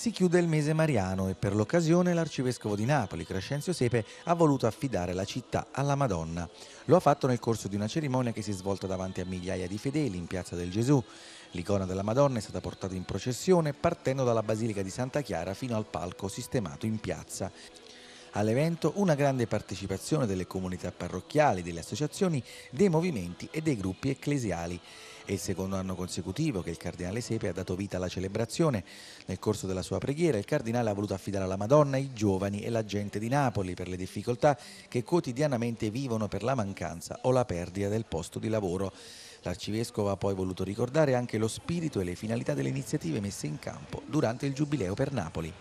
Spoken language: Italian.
Si chiude il mese mariano e per l'occasione l'arcivescovo di Napoli, Crescenzio Sepe, ha voluto affidare la città alla Madonna. Lo ha fatto nel corso di una cerimonia che si è svolta davanti a migliaia di fedeli in Piazza del Gesù. L'icona della Madonna è stata portata in processione partendo dalla Basilica di Santa Chiara fino al palco sistemato in piazza. All'evento una grande partecipazione delle comunità parrocchiali, delle associazioni, dei movimenti e dei gruppi ecclesiali. È il secondo anno consecutivo che il Cardinale Sepe ha dato vita alla celebrazione. Nel corso della sua preghiera il Cardinale ha voluto affidare alla Madonna i giovani e la gente di Napoli per le difficoltà che quotidianamente vivono per la mancanza o la perdita del posto di lavoro. L'Arcivescovo ha poi voluto ricordare anche lo spirito e le finalità delle iniziative messe in campo durante il Giubileo per Napoli.